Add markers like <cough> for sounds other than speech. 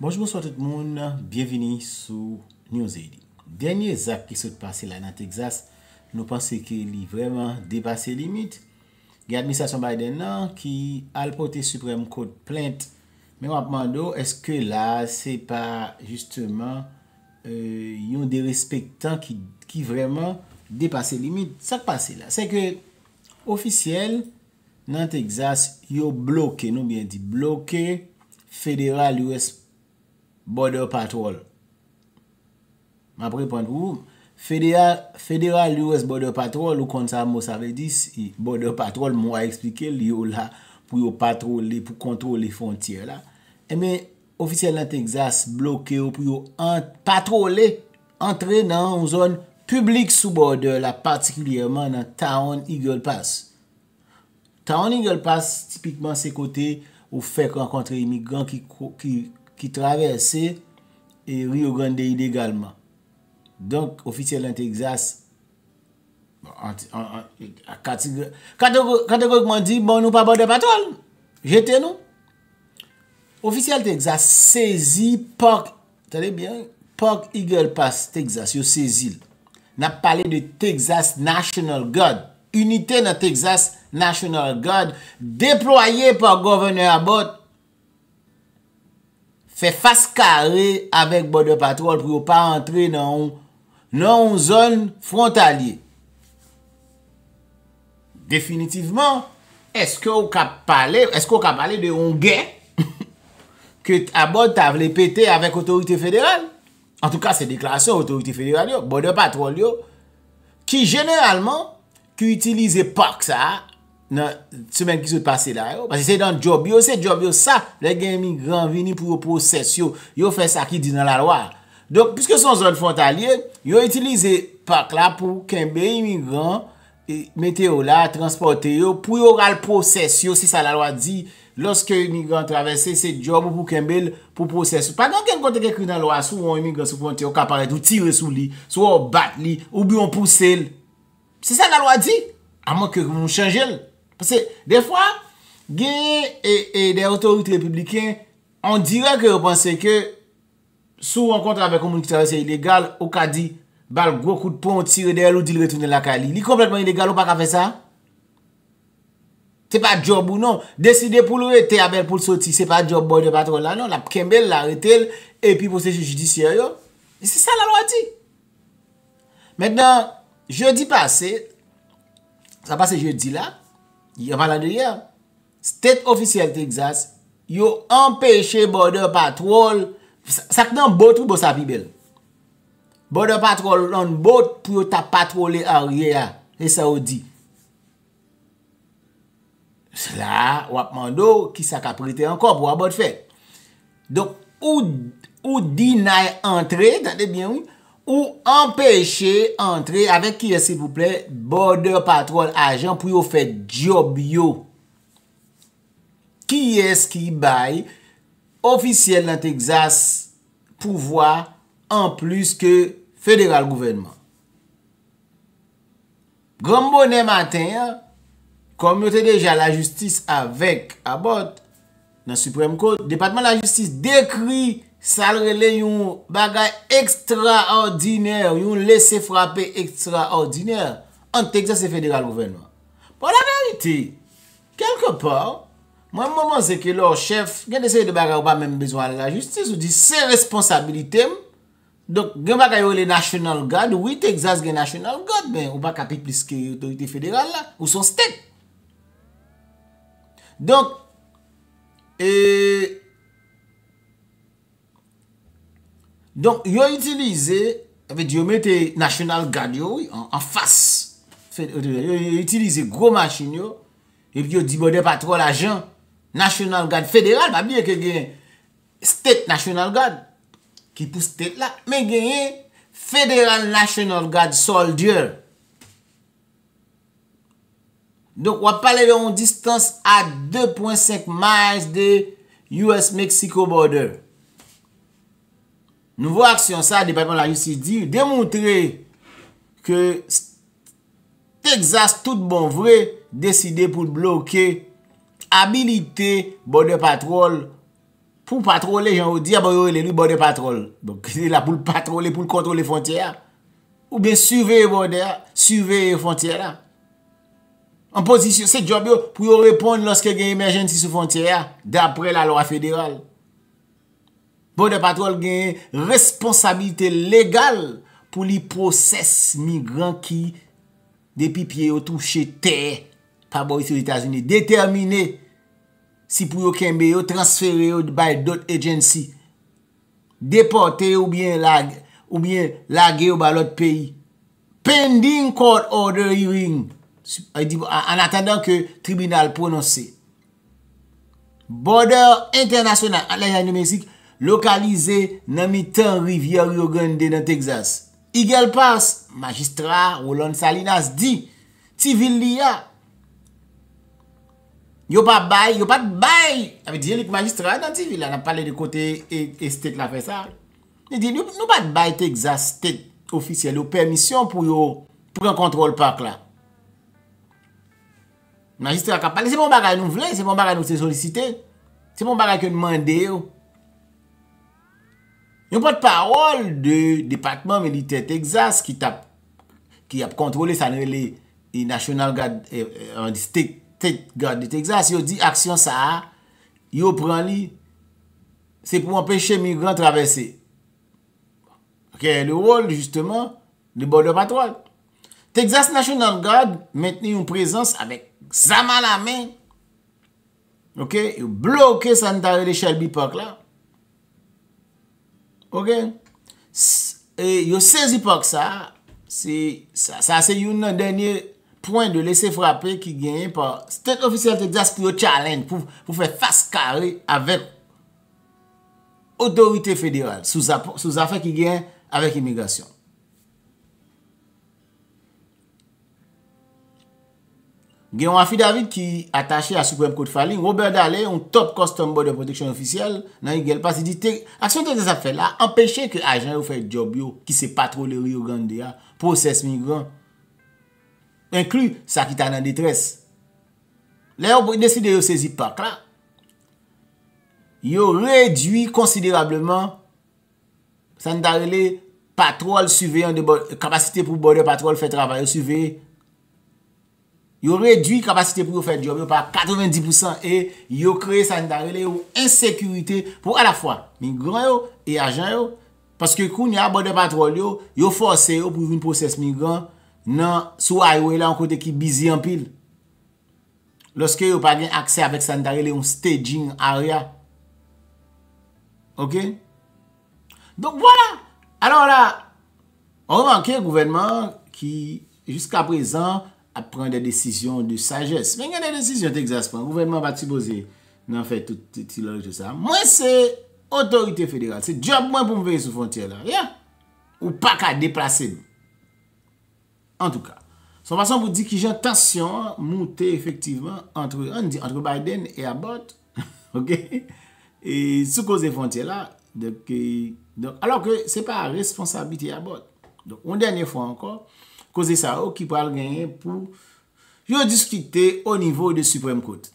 Bonjour, bonsoit tout le monde, bienveni sous New Zaydi. Dernier zap ki sot euh, passe la nan Texas, nou pense ki li vreman depasse limit. Gye administrasyon Biden nan ki al pote suprem kote plente. Men wap mando, eske la se pa justeman yon de respectant ki vreman depasse limit. Sot passe la, se ke ofisiel nan Texas yo bloke, nou bien di bloke, federal ou espanyol Border Patrol. Ma apre, federal, federal, lyo es Border Patrol, lyo kont sa, mou sa ve dis, Border Patrol, mou a eksplike, lyo la, pou yo patrole, pou kontrole frontier la. E me, ofisyele nan Texas, bloke yo, pou yo patrole, entre nan ou zon, publik sou border la, partikilyereman, nan Town Eagle Pass. Town Eagle Pass, tipikman se kote, ou fek an kontre imigran, ki kote, I travesse e Rio Grande ilegalman. Donk, ofisyele nan Texas bon, a katigre. Kante kouk man di, bon nou pa bote patol. Jete nou. Ofisyele Texas sezi pok, tade bien, pok Eagle Pass Texas, yo sezil. Na pale de Texas National Guard. Unite nan Texas National Guard. Deploye pa governor bot. Fè fasse kare avèk border patrol pou yon pa rentre nan yon zon frontalye. Definitiveman, eske ou ka pale de yon gen <laughs> ke abon ta vle pete avèk otorite federal? En tout ka, se dekla son otorite federal yo, border patrol yo, ki generalman ki utilize park sa avèk nan semen ki sou te pase la yo. Basi se dan job yo, se job yo sa, le gen imigran vini pou yo poses yo, yo fè sa ki di nan la loa. Donk, piskè son zon frontalye, yo utilize pak la pou kembe imigran, eh, mete yo la, transporte yo, pou yo ral poses yo, se sa la loa di, loske imigran travese se job pou kembe l pou poses yo. Pan donk, gen konten ke kri nan loa, sou ou imigran sou kon te yo kapare, tou tire sou li, sou ou bat li, ou bi ou pouse l. Se sa la loa di, a man ke moun chanje l. Pase, e, e, de fwa, genye e de autorite republiken, an direk yo panse ke, sou renkontre ave komunik tere se ilegal, ou ka di, bal, gwo kout pou an tire de el ou di l retounen la ka li. Li kompletman ilegal ou pa ka fe sa? Te pa job ou non? Deside pou lor ete abel pou lsoti, se pa job boy de patro la, non? La kembel, la retel, epi pou se judiciaryo. E se sa la lo a di. Menden, jeudi pase, sa pase jeudi la, Yon pala deye, state official texas, yon empeshe border patrol, sak nan bot wou bo sa pi bel. Border patrol nan bot pou yo ta patrole a rye ya, le sa wou di. Sla, wapman do, ki sa ka prete an kop, wapman do fek. Donk, ou di naye entre, datte bien wou, Ou empèche entre avèk ki yè s'il pou plè border patrol ajan pou yo fè job yo. Ki yè s'ki bay ofisyèl nan Texas pou vwa an plus ke federal gouvernement. Grambonè matin, komyote deja la justice avèk abot nan Supreme Court, Departement la justice dekri... Salre le yon bagay ekstra ordiner, yon lese frape ekstra ordiner, an teksase federal ou venwa. Po bon, la karite, kelke par, mwen mwaman se ke lor chef, gen dese yon bagay ou pa menm bezwa la justice, ou di se responsabilite m, donk gen bagay yon le national guard, ou yi teksase gen national guard, men ou baka pi pliske yi otorite federal la, ou son stek. Donk, eee, Donk yo yon itilize, yon mette National Guard yon woy, an fas. Yo yon itilize gro machin yon, epi yo dibode patro la jan, National Guard federal, ba bie ke genye State National Guard, ki pou State la, men genye Federal National Guard soldier. Donk wap pale ve yon distans a 2.5 miles de US-Mexico border. Nou vwa aksyon sa depakman la justice di, demontre ke Texas tout bon vwe deside pou bloke, habilite bode patrole, pou patrole, jen bon, <laughs> ou di, abo yo elenou bode patrole, pou patrole, pou kontrole fontyera, ou be suve yon bode, suve yon fontyera. An posisyon, se djob yo, pou yo reponde loske gen emergenti sou fontyera, dapre la lwa federal. Border Patrol genye responsabilite legal pou li prosesse migrant ki depi piye yo touche tè. Par boris yo l'Itazouni. Determine si pou yo kenbe yo, transferye yo by dot agency. Deporte ou bien lage ou bien lage yo ba lot peyi. Pending court order hearing. An atendan ke tribunal prononse. Border International. Atle janye mè sik. lokalize nan mitan Rivière-Yogande nan Texas. I gel pas, magistrat Roland Salinas di, ti vil li ya, yo pa bay, yo pa bay, avi diye li ki magistrat nan ti vil la, nan pale de kote estet e la fe sa, diye diye, yo pa bay Texas, tet ofisyel yo, permisyon pou yo, pou yon kontrol park la. Magistrat ka pale, se mou bon baray nou vle, se mou bon baray nou se solicite, se mou bon baray ke mwande yo, Yon pat parol de Departement Militaire Texas ki ap kontrole sa nan yon e National Guard e, e, an distik Tate Guard de Texas. Yon di aksyon sa a yon pran li se pou empeshe migrant travesse. Ok, yon rol justeman de border patrol. Texas National Guard menten yon prezans avek zama la men. Ok, yon bloke sa nan tarwe lè Shelby Park la. Ok, e, yo sezi pòk sa, sa se youn nan denye poin de lese frape ki genye pa, state official te jase pou yo challenge pou fè fase kare avèk otorite federal sou zafè ki genye avèk imigrasyon. gen wafi David ki atache a Supreme Court Falling, Robert Dallet, un top custom border protection ofisyele, nan yi gel pas, se di te aksyon de sa fè la, empèche ke ajan yo fè job yo, ki se patrole Rio Grande de ya, prosesse migran, inklu sakita nan detres. Le yo deside yo sezi pak la, yo redwi konsidérableman, san dare le patrole suveyan de border, kapasite pou border patrole fè travaye suveyan, yo redwi kapasite pou yo fè diob yo pa 90% e, yo kreye sanitare le yo insekurite pou a la fwa, migran yo e ajan yo, paske kou ni a bode patrole yo, yo fòse yo pou vin proses migran, nan sou a yo e la an kote ki bizi an pil, loske yo pa gen akse avèk sanitare le yon staging area. Ok? Donk wala! Anon la, an wè manke yon gouvenman ki jiska prezan, A pren de desisyon de sajes. Men gen de desisyon te exasperan. Gouvernement va te supose nan fè touti lò. Mwen se otorite federal. Se job mwen pou mwen vey sou fontyè la. Rien. Ou pa ka deplase. En tout ka. Son fason pou di ki jen tasyon moutè efektiveman entre Biden et Abbott. <laughs> Ok. Sou koze fontyè la. Alors ke se pa responsabili Abbott. Un denye fwa ankon. Koze sa o ki pal genye pou yo diskite o nivou de Supreme Court.